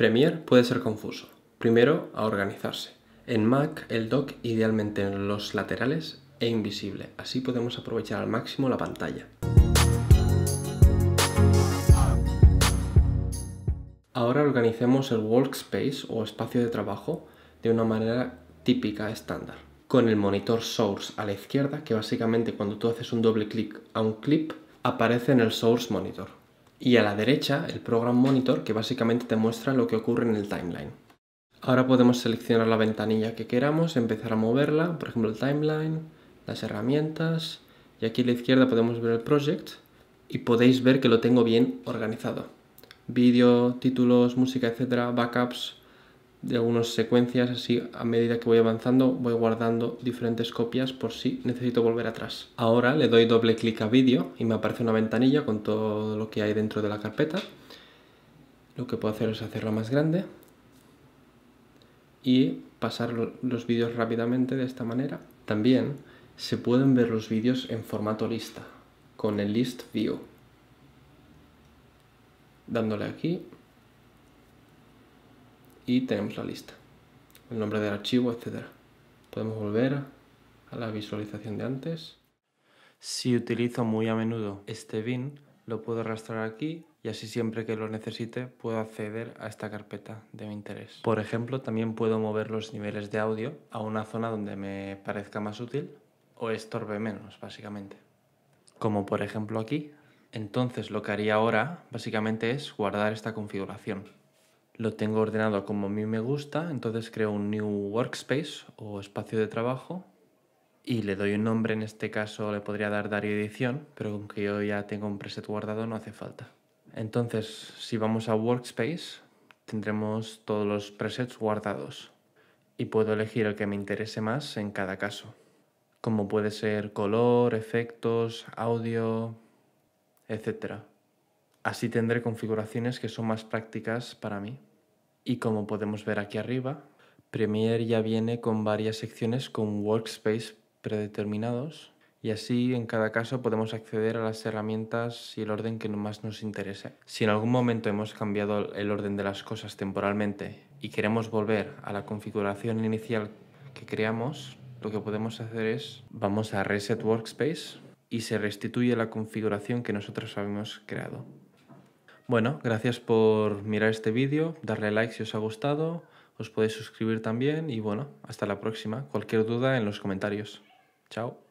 Premiere puede ser confuso. Primero, a organizarse. En Mac, el dock idealmente en los laterales e invisible. Así podemos aprovechar al máximo la pantalla. Ahora organicemos el workspace o espacio de trabajo de una manera típica estándar, con el monitor source a la izquierda, que básicamente cuando tú haces un doble clic a un clip, aparece en el source monitor y a la derecha el Program Monitor que básicamente te muestra lo que ocurre en el timeline. Ahora podemos seleccionar la ventanilla que queramos, empezar a moverla, por ejemplo el timeline, las herramientas y aquí a la izquierda podemos ver el project y podéis ver que lo tengo bien organizado. Vídeo, títulos, música, etcétera, backups, de algunas secuencias, así a medida que voy avanzando voy guardando diferentes copias por si necesito volver atrás. Ahora le doy doble clic a vídeo y me aparece una ventanilla con todo lo que hay dentro de la carpeta. Lo que puedo hacer es hacerlo más grande y pasar los vídeos rápidamente de esta manera. También se pueden ver los vídeos en formato lista, con el List View. Dándole aquí y tenemos la lista, el nombre del archivo, etc. Podemos volver a la visualización de antes. Si utilizo muy a menudo este bin, lo puedo arrastrar aquí y así siempre que lo necesite puedo acceder a esta carpeta de mi interés. Por ejemplo, también puedo mover los niveles de audio a una zona donde me parezca más útil o estorbe menos, básicamente. Como por ejemplo aquí. Entonces lo que haría ahora básicamente es guardar esta configuración lo tengo ordenado como a mí me gusta, entonces creo un new workspace o espacio de trabajo y le doy un nombre, en este caso le podría dar Dario Edición, pero aunque yo ya tengo un preset guardado no hace falta. Entonces, si vamos a workspace, tendremos todos los presets guardados y puedo elegir el que me interese más en cada caso, como puede ser color, efectos, audio, etc. Así tendré configuraciones que son más prácticas para mí. Y como podemos ver aquí arriba, Premiere ya viene con varias secciones con workspace predeterminados y así en cada caso podemos acceder a las herramientas y el orden que más nos interese. Si en algún momento hemos cambiado el orden de las cosas temporalmente y queremos volver a la configuración inicial que creamos, lo que podemos hacer es vamos a Reset Workspace y se restituye la configuración que nosotros habíamos creado. Bueno, gracias por mirar este vídeo, darle like si os ha gustado, os podéis suscribir también y bueno, hasta la próxima. Cualquier duda en los comentarios. Chao.